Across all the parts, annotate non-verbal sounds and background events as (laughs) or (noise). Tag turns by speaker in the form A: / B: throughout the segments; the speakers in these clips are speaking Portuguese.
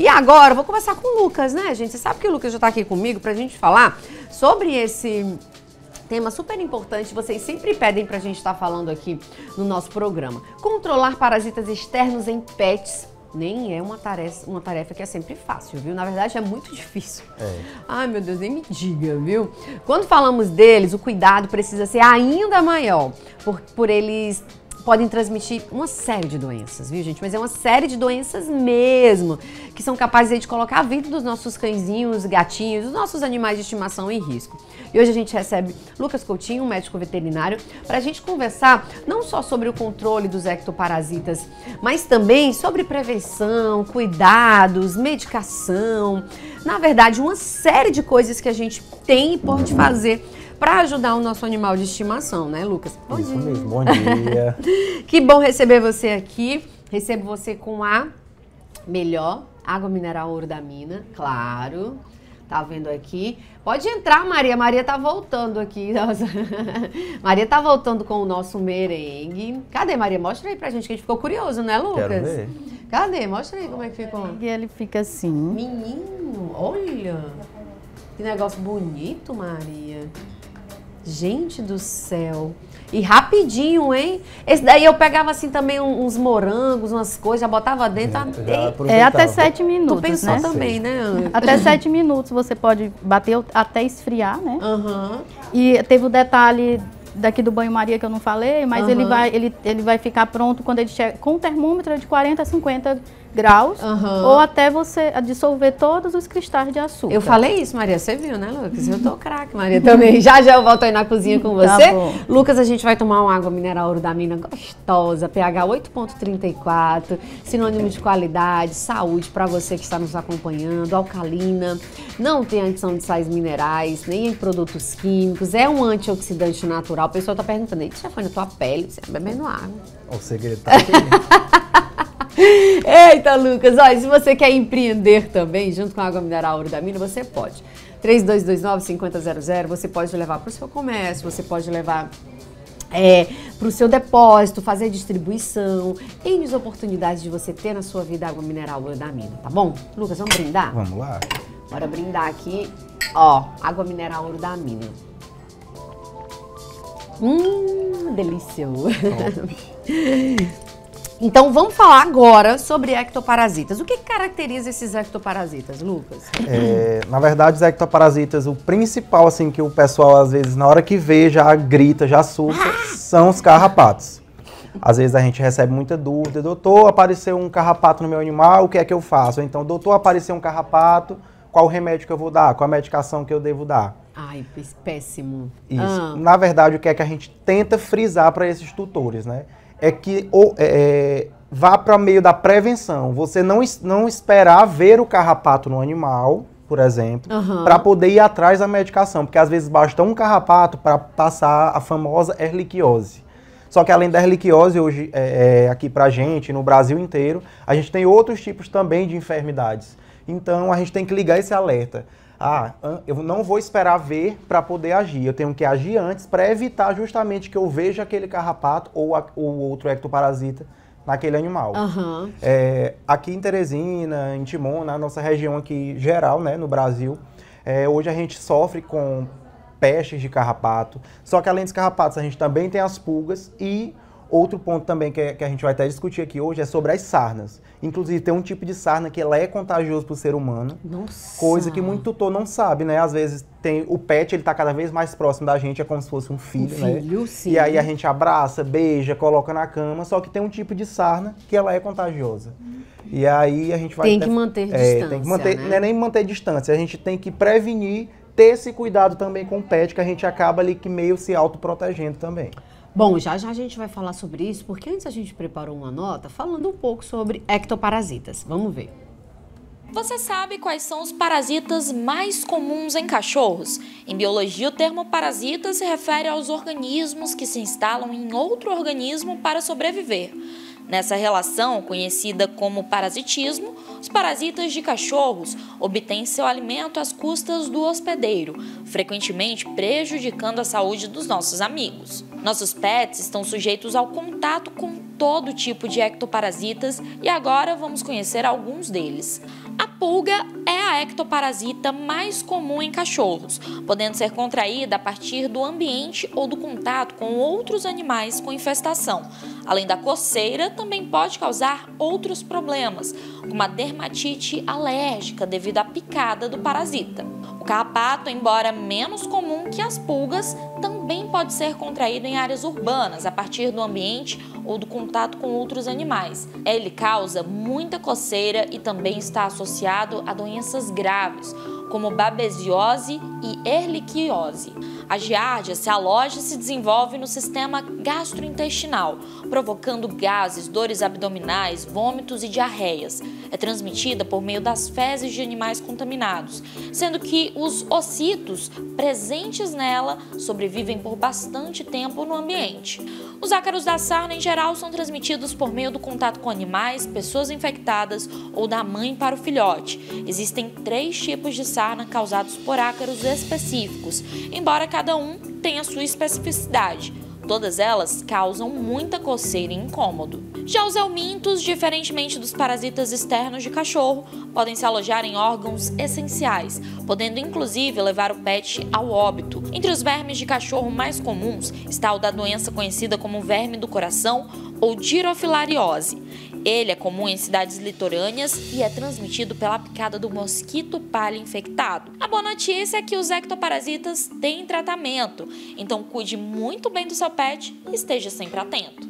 A: E agora, vou começar com o Lucas, né, gente? Você sabe que o Lucas já está aqui comigo para a gente falar sobre esse tema super importante, vocês sempre pedem para a gente estar tá falando aqui no nosso programa. Controlar parasitas externos em pets nem é uma tarefa, uma tarefa que é sempre fácil, viu? Na verdade, é muito difícil. É. Ai, meu Deus, nem me diga, viu? Quando falamos deles, o cuidado precisa ser ainda maior, por, por eles podem transmitir uma série de doenças, viu, gente? Mas é uma série de doenças mesmo, que são capazes de colocar a vida dos nossos cãezinhos, gatinhos, dos nossos animais de estimação em risco. E hoje a gente recebe Lucas Coutinho, um médico veterinário, para a gente conversar não só sobre o controle dos ectoparasitas, mas também sobre prevenção, cuidados, medicação, na verdade, uma série de coisas que a gente tem e pode fazer para ajudar o nosso animal de estimação, né, Lucas?
B: Bom Isso dia. mesmo, bom dia.
A: (laughs) que bom receber você aqui. Recebo você com a melhor água mineral ouro da mina, claro. Tá vendo aqui? Pode entrar, Maria. Maria tá voltando aqui. (laughs) Nossa. Maria tá voltando com o nosso merengue. Cadê, Maria? Mostra aí pra gente, que a gente ficou curioso, né, Lucas? Quero ver. Cadê? Mostra aí como é que ficou. E ele fica assim. Menino, olha. Que negócio bonito, Maria. Gente do céu. E rapidinho, hein? Esse daí eu pegava assim também uns morangos, umas coisas, já botava dentro. Já é, é até sete minutos. Tu pensou né? também, né, Até sete minutos você pode bater até esfriar, né? Uhum. E teve o detalhe daqui do banho-maria que eu não falei, mas uhum. ele, vai, ele, ele vai ficar pronto quando ele chega com termômetro de 40 a 50 graus, uhum. ou até você dissolver todos os cristais de açúcar. Eu falei isso, Maria, você viu, né, Lucas? Eu tô craque, Maria, uhum. também. já já eu volto aí na cozinha uhum. com tá você. Tá Lucas, a gente vai tomar uma água mineral Urudamina gostosa, pH 8.34, sinônimo de qualidade, saúde para você que está nos acompanhando, alcalina, não tem adição de sais minerais, nem em produtos químicos, é um antioxidante natural. O pessoal tá perguntando, aí, na tua pele, você é bebendo água.
B: O segredo tá aqui. Né?
A: (laughs) Eita, Lucas, olha, se você quer empreender também, junto com a água mineral Ouro da Mina, você pode. 3229-5000, você pode levar para o seu comércio, você pode levar é, para o seu depósito, fazer distribuição, tem as oportunidades de você ter na sua vida água mineral Ouro da Mina, tá bom? Lucas, vamos brindar? Vamos lá. Bora brindar aqui, ó, água mineral Ouro da Mina. Hum, delícia. (laughs) Então vamos falar agora sobre ectoparasitas. O que caracteriza esses ectoparasitas, Lucas?
C: É,
B: na verdade, os ectoparasitas, o principal assim que o pessoal às vezes na hora que vê já grita, já surta, são os carrapatos. Às vezes a gente recebe muita dúvida, doutor, apareceu um carrapato no meu animal, o que é que eu faço? então, doutor, apareceu um carrapato, qual o remédio que eu vou dar? Qual a medicação que eu devo dar? Ai, péssimo. Isso. Ah. Na verdade, o que é que a gente tenta frisar para esses tutores, né? é que ou, é, é, vá para o meio da prevenção. Você não, não esperar ver o carrapato no animal, por exemplo, uhum. para poder ir atrás da medicação, porque às vezes basta um carrapato para passar a famosa erliquiose. Só que além da erliquiose hoje é, é aqui para gente, no Brasil inteiro, a gente tem outros tipos também de enfermidades. Então a gente tem que ligar esse alerta ah, eu não vou esperar ver para poder agir. Eu tenho que agir antes para evitar justamente que eu veja aquele carrapato ou o outro ectoparasita naquele animal. Uhum. É, aqui em Teresina, em Timon, na nossa região aqui geral, né, no Brasil, é, hoje a gente sofre com pestes de carrapato. Só que além dos carrapatos, a gente também tem as pulgas e Outro ponto também que, que, a gente vai até discutir aqui hoje é sobre as sarnas. Inclusive, tem um tipo de sarna que ela é contagioso para o ser humano. Nossa. Coisa que muito tutor não sabe, né? Às vezes tem o pet, ele está cada vez mais próximo da gente, é como se fosse um filho, um né? Filho, sim. E aí a gente abraça, beija, coloca na cama, só que tem um tipo de sarna que ela é contagiosa. E aí a gente vai... Tem que manter é, distância, tem que manter, né? Não é nem manter distância, a gente tem que prevenir ter esse cuidado também com o pet, que a gente acaba ali que meio se autoprotegendo também.
A: Bom, já já a gente vai falar sobre isso, porque antes a gente preparou uma nota falando um pouco sobre ectoparasitas. Vamos ver.
C: Você sabe quais são os parasitas mais comuns em cachorros? Em biologia, o termo parasita se refere aos organismos que se instalam em outro organismo para sobreviver. Nessa relação, conhecida como parasitismo, os parasitas de cachorros obtêm seu alimento às custas do hospedeiro, frequentemente prejudicando a saúde dos nossos amigos. Nossos pets estão sujeitos ao contato com todo tipo de ectoparasitas e agora vamos conhecer alguns deles. A pulga é a ectoparasita mais comum em cachorros, podendo ser contraída a partir do ambiente ou do contato com outros animais com infestação. Além da coceira, também pode causar outros problemas, como a dermatite alérgica devido à picada do parasita. O carrapato, embora menos comum que as pulgas, também pode ser contraído em áreas urbanas, a partir do ambiente ou do contato com outros animais. Ele causa muita coceira e também está associado a doenças graves como babesiose e erliquiose. A giardia se aloja e se desenvolve no sistema gastrointestinal, provocando gases, dores abdominais, vômitos e diarreias. É transmitida por meio das fezes de animais contaminados, sendo que os ossitos presentes nela sobrevivem por bastante tempo no ambiente. Os ácaros da sarna, em geral, são transmitidos por meio do contato com animais, pessoas infectadas ou da mãe para o filhote. Existem três tipos de sarna sarna causados por ácaros específicos, embora cada um tenha sua especificidade. Todas elas causam muita coceira e incômodo. Já os helmintos, diferentemente dos parasitas externos de cachorro, podem se alojar em órgãos essenciais, podendo inclusive levar o pet ao óbito. Entre os vermes de cachorro mais comuns está o da doença conhecida como verme do coração ou girofilariose. Ele é comum em cidades litorâneas e é transmitido pela picada do mosquito palha infectado. A boa notícia é que os ectoparasitas têm tratamento, então cuide muito bem do seu pet e esteja sempre atento.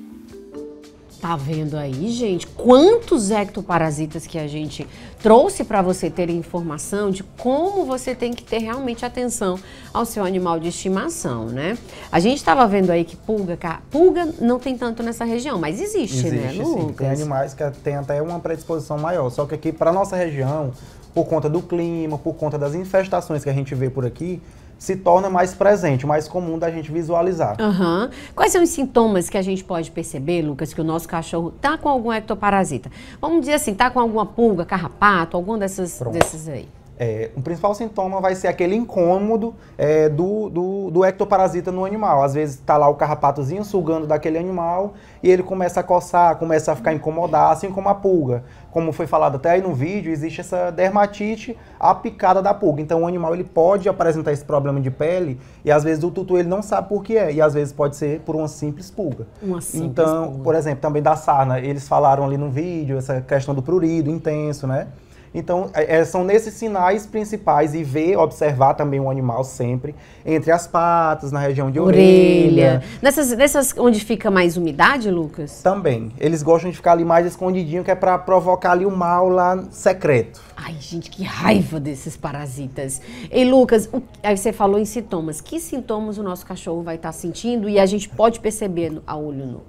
A: Tá vendo aí, gente? Quantos ectoparasitas que a gente trouxe para você ter informação de como você tem que ter realmente atenção ao seu animal de estimação, né? A gente estava vendo aí que pulga, pulga não tem tanto nessa região, mas
B: existe, né, existe né, Lucas? Tem animais que têm até uma predisposição maior, só que aqui para nossa região, por conta do clima, por conta das infestações que a gente vê por aqui, se torna mais presente, mais comum da gente visualizar.
A: Uhum. Quais são os sintomas que a gente pode perceber, Lucas, que o nosso cachorro está com algum ectoparasita? Vamos dizer assim, está com alguma pulga, carrapato, algum dessas,
B: Pronto. desses aí. É, o principal sintoma vai ser aquele incômodo é, do, do, do, ectoparasita no animal. Às vezes está lá o carrapatozinho sugando daquele animal e ele começa a coçar, começa a ficar incomodado, assim como a pulga. Como foi falado até aí no vídeo, existe essa dermatite a picada da pulga. Então o animal ele pode apresentar esse problema de pele e às vezes o tutu ele não sabe por que é. E às vezes pode ser por uma simples pulga. Uma simples então, pulga. por exemplo, também da sarna, eles falaram ali no vídeo essa questão do prurido intenso, né? Então, é, é, são nesses sinais principais e ver, observar também o animal sempre entre as patas, na região de orelha. orelha. Nessas, nessas onde fica mais umidade, Lucas? Também. Eles gostam de ficar ali mais escondidinho, que é para provocar ali o mal lá secreto. Ai,
A: gente, que raiva desses parasitas. Ei, Lucas, o, aí você falou em sintomas. Que sintomas o nosso cachorro vai estar tá sentindo e a gente pode perceber a olho nu?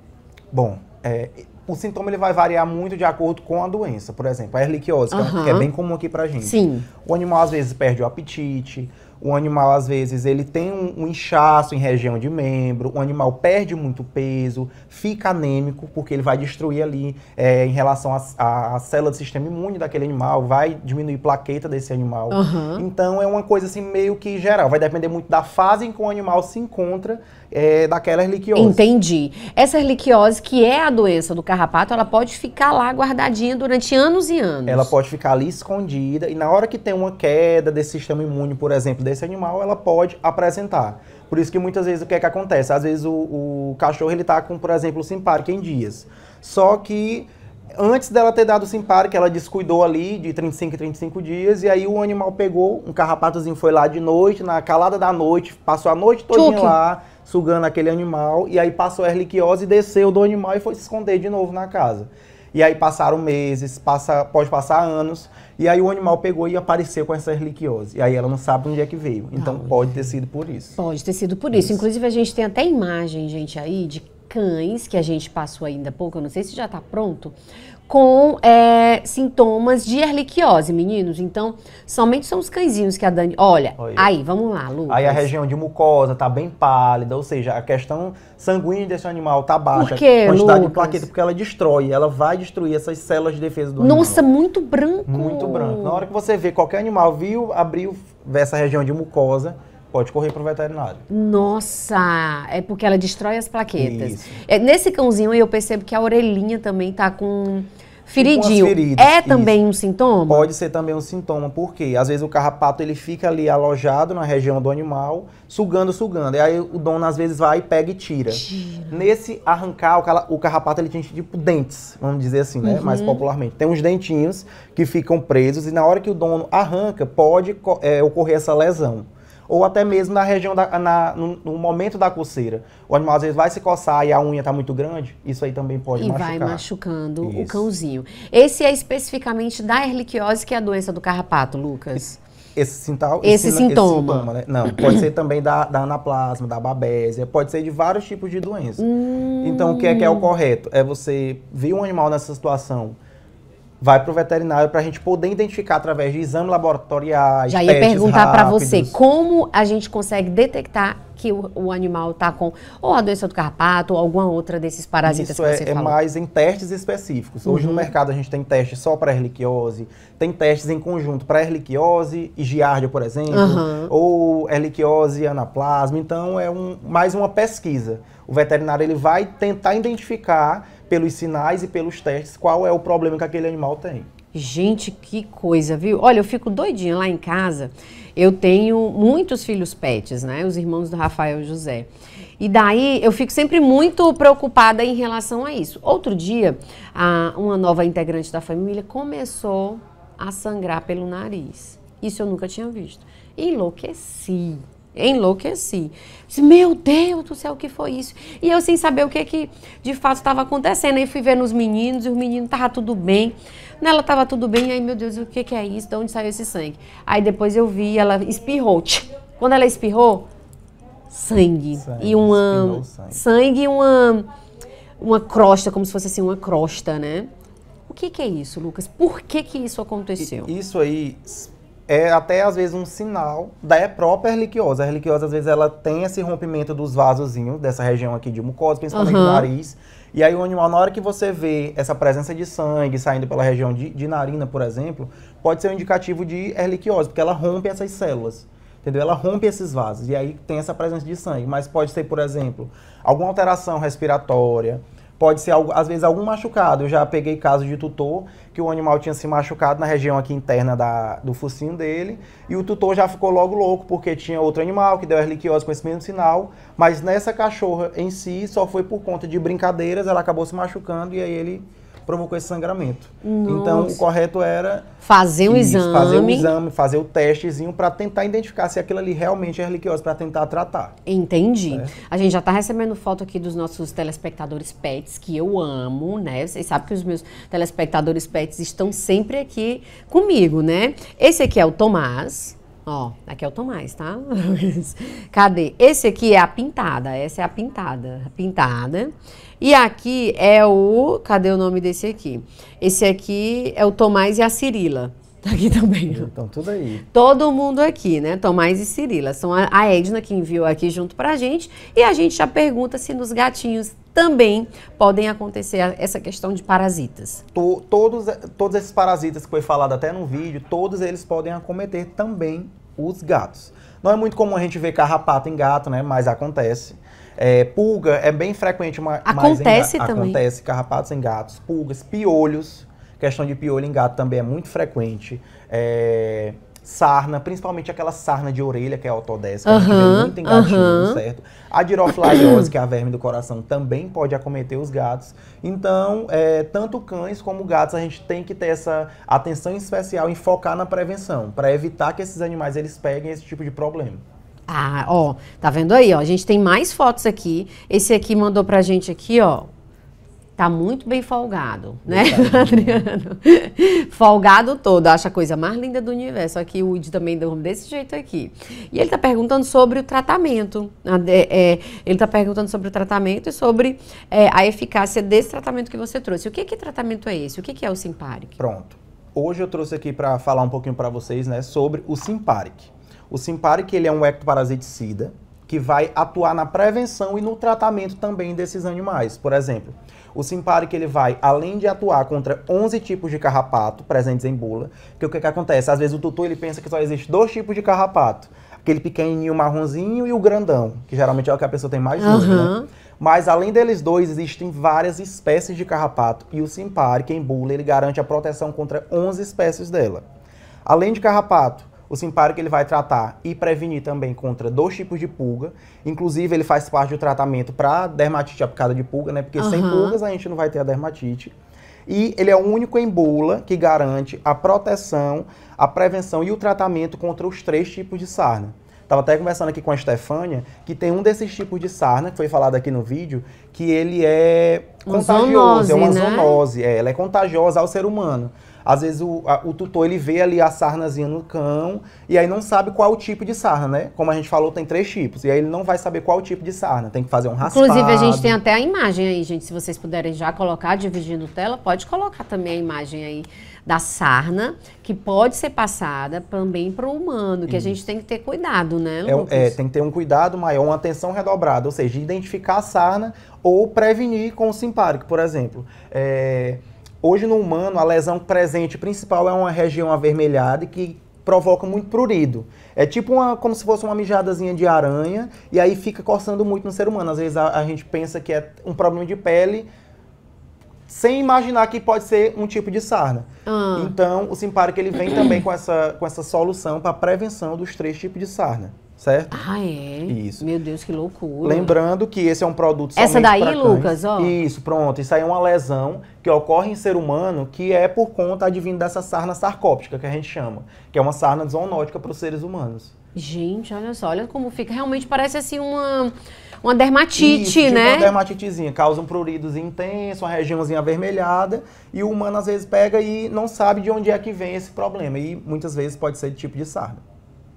B: Bom, é, o sintoma ele vai variar muito de acordo com a doença. Por exemplo, a erliquiose, uhum. que é, é bem comum aqui pra gente. Sim. O animal às vezes perde o apetite, o animal, às vezes, ele tem um, um, inchaço em região de membro, o animal perde muito peso, fica anêmico, porque ele vai destruir ali é, em relação à célula do sistema imune daquele animal, vai diminuir plaqueta desse animal. Uhum. Então, é uma coisa assim meio que geral. Vai depender muito da fase em que o animal se encontra é, daquela erliquiose. Entendi.
A: Essa erliquiose, que é a doença do carrapato, ela pode ficar lá guardadinha durante anos e anos. Ela
B: pode ficar ali escondida e na hora que tem uma queda desse sistema imune, por exemplo, desse animal, ela pode apresentar. Por isso que muitas vezes o que é que acontece? Às vezes o, o cachorro ele tá com, por exemplo, que em dias. Só que antes dela ter dado que ela descuidou ali de 35 e 35 dias, e aí o animal pegou, um carrapatozinho foi lá de noite, na calada da noite, passou a noite toda lá, sugando aquele animal, e aí passou a erliquiose, desceu do animal e foi se esconder de novo na casa. E aí passaram meses, passa, pode passar anos, e aí o animal pegou e apareceu com essa erliquiose E aí ela não sabe onde é que veio. Então ah, pode ter sido por isso. Pode ter sido por isso. isso.
A: Inclusive a gente tem até imagem, gente, aí de cães, que a gente passou ainda há pouco, eu não sei se já está pronto, com é, sintomas de erliquiose, meninos. Então, somente são os cãezinhos que a Dani. Olha, aí, vamos lá, Lu. Aí a região de
B: mucosa tá bem pálida, ou seja, a questão sanguínea desse animal tá baixa. Por quê, a quantidade Lucas? de plaqueta, porque ela destrói, ela vai destruir essas células de defesa do Nossa, animal. Nossa,
A: muito branco. Muito branco. Na
B: hora que você vê qualquer animal, viu, abriu essa região de mucosa pode correr para o veterinário.
A: Nossa, é porque ela destrói as plaquetas. Isso. É, nesse cãozinho eu percebo que a orelhinha também está com feridinho. Feridas, é também
B: isso. um sintoma? Pode ser também um sintoma, porque às vezes o carrapato ele fica ali alojado na região do animal, sugando, sugando. E aí o dono às vezes vai, pega e tira. tira. Nesse arrancar, o, carrapato ele tem tipo dentes, vamos dizer assim, né? Uhum. Mais popularmente. Tem uns dentinhos que ficam presos e na hora que o dono arranca, pode é, ocorrer essa lesão ou até mesmo na região, da, na, no, no, momento da coceira. O animal às vezes vai se coçar e a unha está muito grande, isso aí também pode e machucar. E vai machucando isso. o cãozinho.
A: Esse é especificamente da erliquiose, que é a doença do
B: carrapato, Lucas. Esse, sintal, esse, esse sintoma. Esse sintoma né? Não, pode ser também da, da anaplasma, da babésia, pode ser de vários tipos de doença. Hum. Então, o que é que é o correto? É você ver um animal nessa situação vai para o veterinário para a gente poder identificar através de exame laboratoriais. Já ia perguntar para você
A: como a gente consegue detectar que o, o animal está com ou a doença do carpato ou alguma outra desses parasitas Isso que é, você é, falou. é mais
B: em testes específicos. Hoje uhum. no mercado a gente tem testes só para erliquiose, tem testes em conjunto para erliquiose e giardia, por exemplo, uhum. ou erliquiose e anaplasma. Então é um, mais uma pesquisa. O veterinário ele vai tentar identificar pelos sinais e pelos testes, qual é o problema que aquele animal tem.
A: Gente, que coisa, viu? Olha, eu fico doidinha lá em casa. Eu tenho muitos filhos pets, né? Os irmãos do Rafael José. E daí eu fico sempre muito preocupada em relação a isso. Outro dia, a, uma nova integrante da família começou a sangrar pelo nariz. Isso eu nunca tinha visto. Enlouqueci enlouqueci. Disse, meu Deus do céu, o que foi isso? E eu sem saber o que, que de fato estava acontecendo. Aí fui ver nos meninos, e os meninos estavam tudo bem. Nela estava tudo bem, e aí, meu Deus, o que, que é isso? De onde saiu esse sangue? Aí depois eu vi, ela espirrou. Quando ela espirrou, sangue. sangue e uma. Sangue. sangue e uma. Uma crosta, como se fosse assim, uma crosta, né?
B: O que, que é isso, Lucas? Por que, que isso aconteceu? Isso aí é até às vezes um sinal da é própria erliquiosa. A erliquiosa às vezes ela tem esse rompimento dos vasozinhos dessa região aqui de mucosa, principalmente uhum. do nariz. E aí o animal, na hora que você vê essa presença de sangue saindo pela região de, de narina, por exemplo, pode ser um indicativo de é erliquiose, porque ela rompe essas células. Entendeu? Ela rompe esses vasos e aí tem essa presença de sangue. Mas pode ser, por exemplo, alguma alteração respiratória, Pode ser, às vezes, algum machucado. Eu já peguei caso de tutor que o animal tinha se machucado na região aqui interna da, do focinho dele e o tutor já ficou logo louco porque tinha outro animal que deu erliquiose com esse mesmo sinal, mas nessa cachorra em si só foi por conta de brincadeiras, ela acabou se machucando e aí ele provocou esse sangramento. Nossa. Então, o correto era fazer um isso, exame, fazer um exame, fazer o testezinho para tentar identificar se aquilo ali realmente é reliquioso para tentar tratar.
A: Entendi. Certo? É. A gente já está recebendo foto aqui dos nossos telespectadores pets que eu amo, né? Vocês sabem que os meus telespectadores pets estão sempre aqui comigo, né? Esse aqui é o Tomás. Ó, aqui é o Tomás, tá? (laughs) Cadê? Esse aqui é a pintada, essa é a pintada, a pintada. E aqui é o, cadê o nome desse aqui? Esse aqui é o Tomás e a Cirila. Tá aqui também. Então, então, tudo aí. Todo mundo aqui, né? Tomás e Cirila. São a, Edna que enviou aqui junto pra gente. E a gente já pergunta se nos gatinhos também podem acontecer essa
B: questão de parasitas. To, todos, todos esses parasitas que foi falado até no vídeo, todos eles podem acometer também os gatos. Não é muito comum a gente ver carrapato em gato, né? Mas acontece. É, pulga é bem frequente. acontece em, também. Acontece carrapatos em gatos, pulgas, piolhos Questão de piolho em gato também é muito frequente. É, sarna, principalmente aquela sarna de orelha que é a autodesca, né, uhum, a muito em gatinho, certo? A diroflaiose, que é a verme do coração, também pode acometer os gatos. Então, é, tanto cães como gatos, a gente tem que ter essa atenção especial em focar na prevenção, para evitar que esses animais eles peguem esse tipo de problema.
A: Ah, ó, tá vendo aí, ó, a gente tem mais fotos aqui. Esse aqui mandou pra gente aqui, ó, Tá muito bem folgado, né, (laughs) Adriano? folgado todo, acha a coisa mais linda do universo. Aqui o Id também dorme desse jeito aqui. E ele tá perguntando sobre o tratamento. É, é, ele tá perguntando sobre o tratamento e sobre é, a eficácia desse tratamento que você trouxe. O que, que tratamento é esse? O que, que é o Simparic?
B: Pronto. Hoje eu trouxe aqui para falar um pouquinho para vocês, né, sobre o Simparic. O Simparic, ele é um ectoparasiticida que vai atuar na prevenção e no tratamento também desses animais. Por exemplo, o Simparic ele vai, além de atuar contra 11 tipos de carrapato presentes em bula, que o que, que acontece? Às vezes o tutor ele pensa que só existe dois tipos de carrapato, aquele pequenininho marronzinho e o grandão, que geralmente é o que a pessoa tem mais dúvida, né? Mas além deles dois, existem várias espécies de carrapato e o Simparic é em bula ele garante a proteção contra 11 espécies dela. Além de carrapato, o simparo que ele vai tratar e prevenir também contra dois tipos de pulga. Inclusive, ele faz parte do tratamento para dermatite apicada de pulga, né? Porque uhum. sem pulgas a gente não vai ter a dermatite. E ele é o único em bula que garante a proteção, a prevenção e o tratamento contra os três tipos de sarna. Estava até conversando aqui com a Stefânia, que tem um desses tipos de sarna, que foi falado aqui no vídeo, que ele é contagioso, é uma né? zoonose, é, ela é contagiosa ao ser humano. Às vezes o, a, o tutor ele vê ali a sarnazinha no cão e aí não sabe qual o tipo de sarna, né? Como a gente falou, tem três tipos. E aí ele não vai saber qual o tipo de sarna. Tem que fazer um raspado. Inclusive, a gente tem
A: até a imagem aí, gente. Se vocês puderem já colocar, dividindo tela, pode colocar também a imagem aí da sarna, que pode ser passada também para o humano, que Isso. a gente tem que ter cuidado, né, é Lucas? É, é,
B: tem que ter um cuidado maior, uma atenção redobrada, ou seja, identificar a sarna ou prevenir com o simpático, por exemplo. É, Hoje no humano, a lesão presente principal é uma região avermelhada que provoca muito prurido. É tipo uma, como se fosse uma mijadazinha de aranha e aí fica coçando muito no ser humano. Às vezes a, a gente pensa que é um problema de pele, sem imaginar que pode ser um tipo de sarna. Ah. Então, o Simparic ele vem também com essa, com essa solução para prevenção dos três tipos de sarna certo? Ah, é? Isso. Meu Deus, que loucura. Lembrando que esse é um produto Essa daí, cães. Lucas, ó. Isso, pronto. Isso aí é uma lesão que ocorre em ser humano que é por conta advindo dessa sarna sarcóptica, que a gente chama, que é uma sarna zoonótica para os seres humanos.
A: Gente, olha só, olha como fica. Realmente parece assim uma uma dermatite, Isso, tipo né? Uma
B: dermatitezinha, causa um prurido intenso, uma regiãozinha avermelhada, e o humano às vezes pega e não sabe de onde é que vem esse problema. E muitas vezes pode ser de tipo de sarna.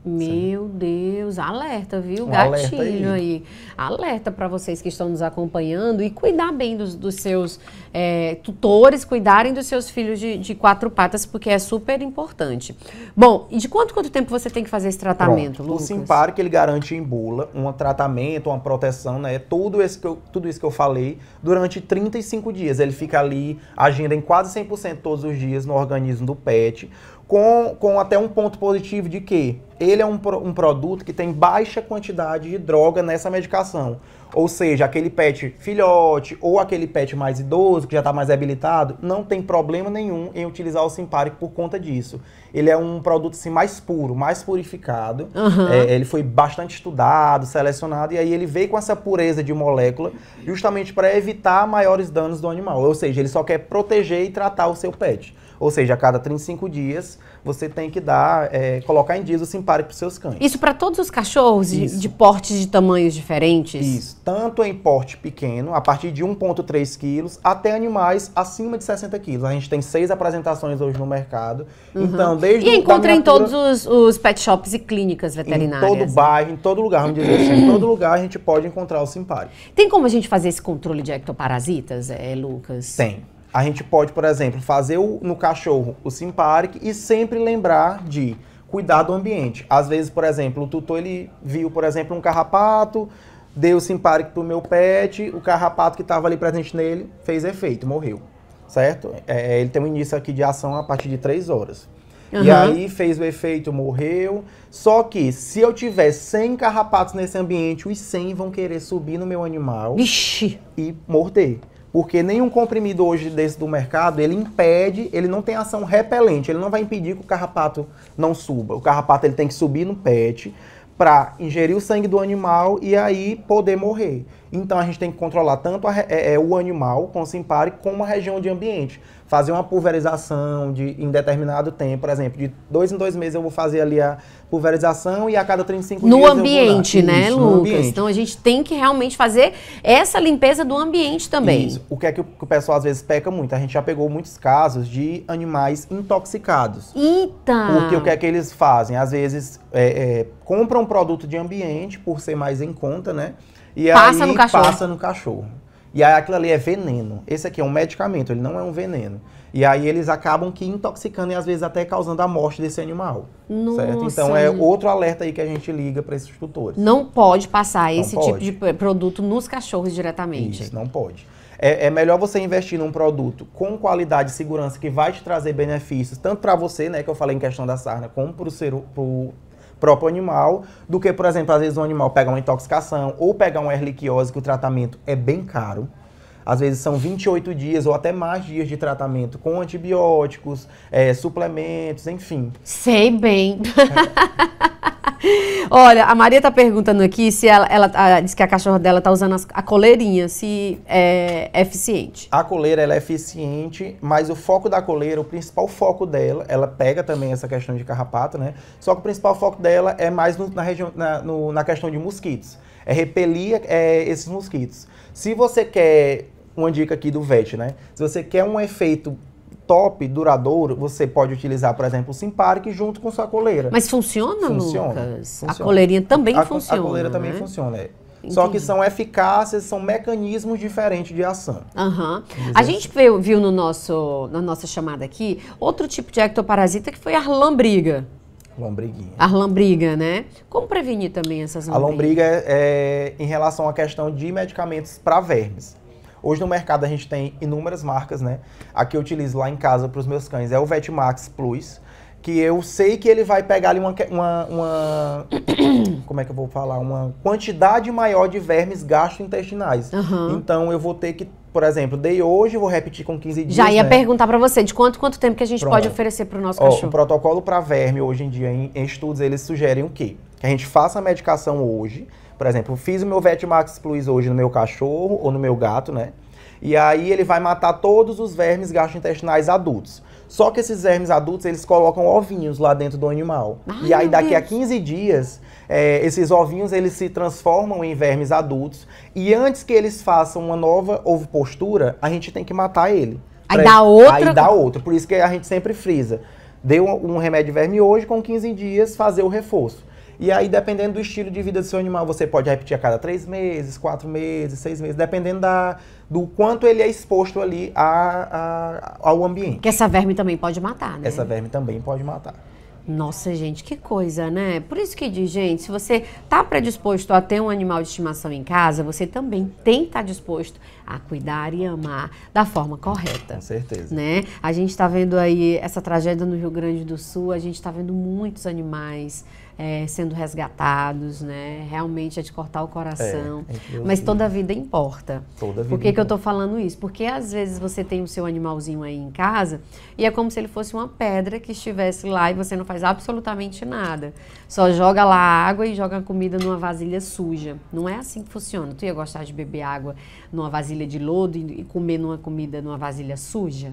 A: Meu Sim. Deus, alerta, viu? Um Gatilho alerta aí. aí. Alerta para vocês que estão nos acompanhando e cuidar bem dos, dos seus é, tutores, cuidarem dos seus filhos de, de, quatro patas, porque é super importante.
B: Bom, e de quanto quanto tempo você tem que fazer esse tratamento, Pronto. Lucas? O Simpar que ele garante em bula um tratamento, uma proteção, né? É tudo, esse que eu, tudo isso que eu falei durante 35 dias. Ele fica ali agindo em quase 100% todos os dias no organismo do pet com, com até um ponto positivo de que ele é um, um produto que tem baixa quantidade de droga nessa medicação. Ou seja, aquele pet filhote ou aquele pet mais idoso, que já está mais habilitado, não tem problema nenhum em utilizar o Simparic por conta disso. Ele é um produto assim, mais puro, mais purificado. Uhum. É, ele foi bastante estudado, selecionado, e aí ele veio com essa pureza de molécula justamente para evitar maiores danos do animal. Ou seja, ele só quer proteger e tratar o seu pet. Ou seja, a cada 35 dias você tem que dar, é, colocar em dias o simpare para os seus cães. Isso
A: para todos os cachorros de, de, portes de tamanhos
B: diferentes? Isso, tanto em porte pequeno, a partir de 1,3 quilos, até animais acima de 60 quilos. A gente tem seis apresentações hoje no mercado. Uhum. Então, desde E encontra em todos
A: os, os, pet shops e clínicas veterinárias. Em todo né?
B: bairro, em todo lugar, vamos dizer assim, em todo lugar a gente pode encontrar o simpare. Tem como a gente fazer esse controle de ectoparasitas, é, Lucas? Tem. A gente pode, por exemplo, fazer o, no cachorro o simparic e sempre lembrar de cuidar do ambiente. Às vezes, por exemplo, o tutor ele viu, por exemplo, um carrapato, deu o simparic para o meu pet, o carrapato que estava ali presente nele fez efeito, morreu, certo? É, é, ele tem um início aqui de ação a partir de três horas. Uhum. E aí fez o efeito, morreu. Só que se eu tiver 100 carrapatos nesse ambiente, os 100 vão querer subir no meu animal Ixi. e morder porque nenhum comprimido hoje desse do mercado, ele impede, ele não tem ação repelente, ele não vai impedir que o carrapato não suba. O carrapato ele tem que subir no pet para ingerir o sangue do animal e aí poder morrer. Então a gente tem que controlar tanto a, é, é, o animal com o simpare como a região de ambiente. Fazer uma pulverização de, em determinado tempo, por exemplo, de dois em dois meses eu vou fazer ali a pulverização e a cada 35 no dias. Ambiente, eu vou dar. Né, Isso, no ambiente, né, Lucas? Então
A: a gente tem que realmente fazer essa limpeza do ambiente também. Isso.
B: O que é que o, que o pessoal às vezes peca muito? A gente já pegou muitos casos de animais intoxicados.
A: Eita! Então. Porque o que é
B: que eles fazem? Às vezes é, é, compram um produto de ambiente por ser mais em conta, né? E passa aí, no cachorro. Passa no cachorro. E aí aquilo ali é veneno. Esse aqui é um medicamento, ele não é um veneno. E aí eles acabam que intoxicando e às vezes até causando a morte desse animal. Nossa. Certo? Então é outro alerta aí que a gente liga para esses tutores. Não
A: pode passar não esse tipo pode. tipo de produto nos cachorros diretamente. Isso, não
B: pode. É, é, melhor você investir num produto com qualidade e segurança que vai te trazer benefícios, tanto para você, né, que eu falei em questão da sarna, como para o próprio animal, do que, por exemplo, às vezes um animal pegar uma intoxicação ou pegar uma erliquiose, que o tratamento é bem caro. Às vezes são 28 dias ou até mais dias de tratamento com antibióticos, é, suplementos, enfim.
A: Sei bem. É. (laughs) (laughs) Olha, a Maria tá perguntando aqui se ela, ela a, diz que a cachorra dela tá usando as, a coleirinha, se é, é eficiente.
B: A coleira ela é eficiente, mas o foco da coleira, o principal foco dela, ela pega também essa questão de carrapato, né? Só que o principal foco dela é mais no, na, região, na, no, na questão de mosquitos. É repelir é, esses mosquitos. Se você quer uma dica aqui do VET, né? Se você quer um efeito top, duradouro, você pode utilizar, por exemplo, o Simparic junto com sua coleira. Mas funciona, funciona Lucas? Funciona. A coleirinha também a, funciona. A coleira né? também funciona, é. Entendi. Só que são eficácias, são mecanismos diferentes de ação. Uhum. A gente assim. viu, viu,
A: no nosso, na nossa chamada aqui outro tipo de ectoparasita que foi a lombriga. Lombriguinha. A lombriga, né? Como prevenir também essas lombrigas? A lombriga
B: é, é em relação à questão de medicamentos para vermes. Hoje no mercado a gente tem inúmeras marcas, né? A que eu utilizo lá em casa para os meus cães é o Vetmax Plus, que eu sei que ele vai pegar ali uma, uma, uma (coughs) como é que eu vou falar, uma quantidade maior de vermes gastrointestinais. Uhum. Então eu vou ter que por exemplo, dei hoje, vou repetir com 15 dias. Já ia né? perguntar
A: para você, de quanto quanto tempo que a gente Pronto. pode oferecer para o nosso Ó, cachorro? O
B: protocolo para verme hoje em dia em, em, estudos eles sugerem o quê? Que a gente faça a medicação hoje. Por exemplo, fiz o meu Vetmax Plus hoje no meu cachorro ou no meu gato, né? E aí ele vai matar todos os vermes gastrointestinais adultos. Só que esses vermes adultos, eles colocam ovinhos lá dentro do animal. Ai, e aí daqui a 15 dias, é, esses ovinhos eles se transformam em vermes adultos. E antes que eles façam uma nova ovopostura, a gente tem que matar ele. Aí dá outra? Aí dá outro. Por isso que a gente sempre frisa. Deu um remédio verme hoje, com 15 dias, fazer o reforço. E aí, dependendo do estilo de vida do seu animal, você pode repetir a cada três meses, quatro meses, seis meses, dependendo da, do quanto ele é exposto ali a, a, ao ambiente. Que essa verme também pode matar, né? Essa verme também pode matar. Nossa,
A: gente, que coisa, né? Por isso que diz, gente, se você tá predisposto a ter um animal de estimação em casa, você também tem que estar tá disposto a cuidar e amar da forma correta. Com certeza. Né? A gente está vendo aí essa tragédia no Rio Grande do Sul, a gente está vendo muitos animais é, sendo resgatados, né? Realmente é de cortar o coração. É, mas toda a vida importa. Toda vida Por que, que eu estou falando isso? Porque às vezes você tem o seu animalzinho aí em casa e é como se ele fosse uma pedra que estivesse lá e você não faz absolutamente nada. Só joga lá água e joga a comida numa vasilha suja. Não é assim que funciona. Tu ia gostar de beber água numa vasilha vasilha de lodo e comer numa comida numa vasilha suja?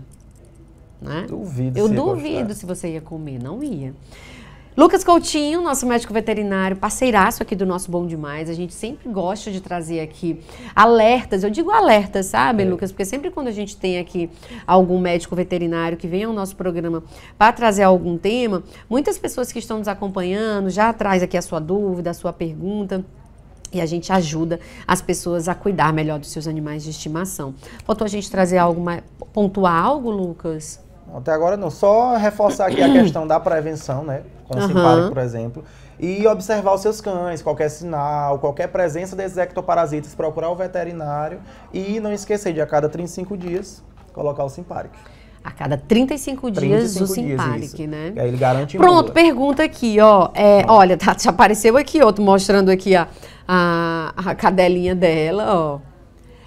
A: Né? Duvido. Eu se duvido se você ia comer, não ia. Lucas Coutinho, nosso médico veterinário, parceiraço aqui do nosso Bom Demais. A gente sempre gosta de trazer aqui alertas. Eu digo alertas, sabe, é. Lucas? Porque sempre quando a gente tem aqui algum médico veterinário que vem ao nosso programa para trazer algum tema, muitas pessoas que estão nos acompanhando já traz aqui a sua dúvida, a sua pergunta. E a gente ajuda as pessoas a cuidar melhor dos seus animais de estimação. Faltou a gente trazer algo, mais, pontuar
B: algo, Lucas? Até agora não, só reforçar aqui a (coughs) questão da prevenção, né? Com o simpático, por exemplo. E observar os seus cães, qualquer sinal, qualquer presença desses ectoparasitas, procurar o veterinário e não esquecer de a cada 35 dias colocar o simpático.
A: A cada 35 dias 35 o Simparic, dias, né? E aí ele garante Pronto, mula. pergunta aqui, ó. É, ah. Olha, tá, já apareceu aqui outro mostrando aqui a, a, a cadelinha dela, ó.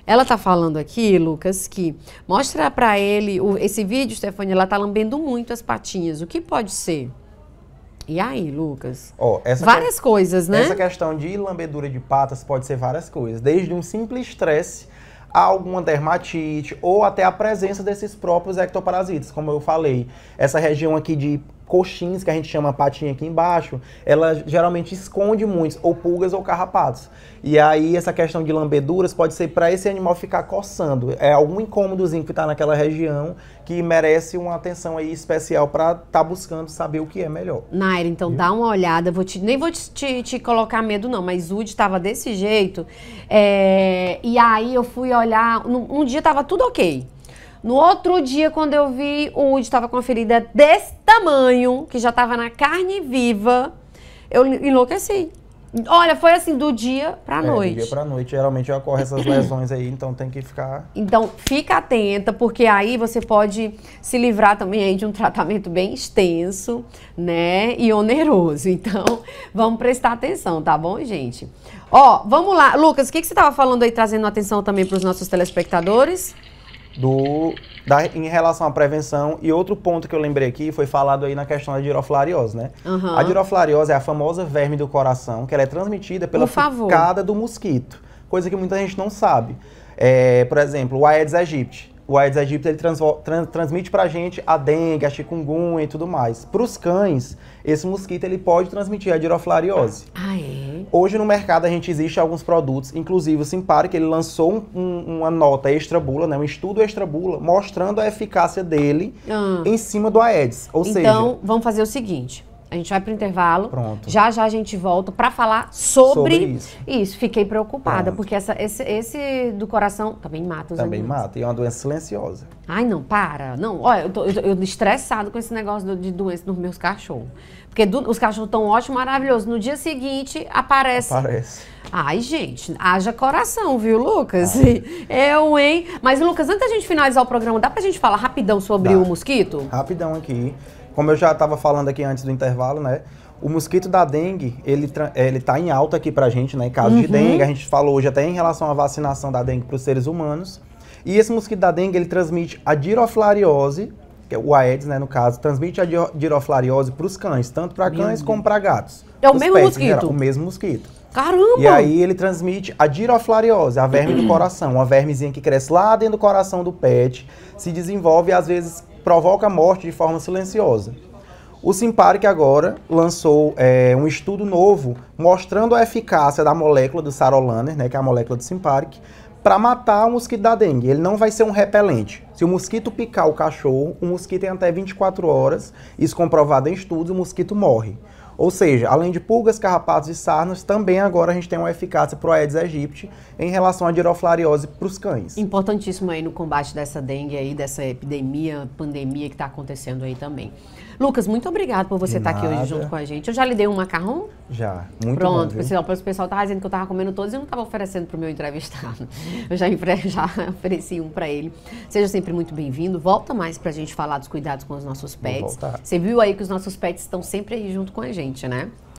A: Ela tá falando aqui, Lucas, que mostra para ele o, esse vídeo, Stefania, ela tá lambendo muito as patinhas. O que pode ser? E
B: aí, Lucas? Oh, várias que... coisas, né? Essa questão de lambedura de patas pode ser várias coisas, desde um simples estresse alguma dermatite ou até a presença desses próprios ectoparasitas, como eu falei. Essa região aqui de coxins, que a gente chama patinha aqui embaixo, ela geralmente esconde muitos, ou pulgas ou carrapatos. E aí essa questão de lambeduras pode ser para esse animal ficar coçando. É algum incômodozinho que está naquela região que merece uma atenção aí especial para estar tá buscando saber o que é melhor.
A: Naira, então Viu? dá uma olhada, vou te, nem vou te, te, te colocar medo não, mas o estava desse jeito, é, e aí eu fui olhar, um, um dia estava tudo ok, no outro dia, quando eu vi, o Woody estava com uma ferida desse tamanho, que já estava na carne viva, eu enlouqueci. Olha, foi assim, do dia pra é, noite. Do dia pra
B: noite, geralmente ocorre essas (coughs) lesões aí, então tem que ficar.
A: Então, fica atenta, porque aí você pode se livrar também aí de um tratamento bem extenso, né? E oneroso. Então, (laughs) vamos prestar atenção, tá bom, gente? Ó, vamos lá. Lucas, o que, que você tava falando aí, trazendo atenção também pros nossos telespectadores?
B: do da, em relação à prevenção. E outro ponto que eu lembrei aqui foi falado aí na questão da giroflariose, né? Uhum. A giroflariose é a famosa verme do coração, que ela é transmitida pela picada do mosquito, coisa que muita gente não sabe. É, por exemplo, o Aedes aegypti, o Aedes aegypti ele trans, trans, transmite para a gente a dengue, a chikungunya e tudo mais. Para os cães, esse mosquito ele pode transmitir a diroflariose.
A: Ah, é?
B: Hoje no mercado a gente existe alguns produtos, inclusive o Simpar, que ele lançou um, um, uma nota extra bula, né, um estudo extra bula, mostrando a eficácia dele ah. em cima do Aedes. Ou então, seja,
A: vamos fazer o seguinte. A gente vai para o intervalo. Pronto. Já já a gente volta para falar sobre, sobre isso. isso. Fiquei preocupada, Pronto. porque essa, esse, esse, do coração também mata os Também animais.
B: mata. E é uma doença silenciosa. Ai, não,
A: para. Não, olha, eu tô, eu, eu estressado com esse negócio de doença nos meus cachorros. Porque do, os cachorros estão ótimos, maravilhosos. No dia seguinte, aparece. Aparece. Ai, gente, haja coração, viu, Lucas? Ai. (laughs) Eu, hein? Mas, Lucas, antes da gente finalizar o programa, dá pra gente falar rapidão sobre dá. o
B: mosquito? Rapidão aqui. Como eu já estava falando aqui antes do intervalo, né? O mosquito da dengue, ele, ele tá em alta aqui pra gente, né? Em caso uhum. de dengue, a gente falou hoje até em relação à vacinação da dengue para os seres humanos. E esse mosquito da dengue, ele transmite a diroflariose, que é o Aedes, né, no caso, transmite a diroflariose para os cães, tanto para cães como para gatos. É o mesmo pets, mosquito? Geral, o mesmo mosquito.
A: Caramba! E aí
B: ele transmite a diroflariose, a verme do coração, uma vermezinha que cresce lá dentro do coração do pet, se desenvolve às vezes provoca a morte de forma silenciosa. O Simparic agora lançou é, um estudo novo mostrando a eficácia da molécula do sarolaner, né, que é a molécula do Simparic, para matar o mosquito da dengue. Ele não vai ser um repelente. Se o mosquito picar o cachorro, o mosquito tem até 24 horas, isso comprovado em estudos, o mosquito morre. Ou seja, além de pulgas, carrapatos e sarnas, também agora a gente tem uma eficácia para o Aedes aegypti em relação à diroflariose para os cães.
A: Importantíssimo aí no combate dessa dengue aí, dessa epidemia, pandemia que está acontecendo aí também. Lucas, muito obrigado por você estar tá aqui hoje junto com a gente. Eu já lhe dei um macarrão?
B: Já, muito Pronto, bom,
A: o pessoal tá dizendo que eu estava comendo todos e eu não estava oferecendo para o meu entrevistado. (laughs) Eu já, já (laughs) ofereci um para ele. Seja sempre muito bem-vindo. Volta mais para a gente falar dos cuidados com os nossos pets. Você viu aí que os nossos pets estão sempre aí junto com a gente, né?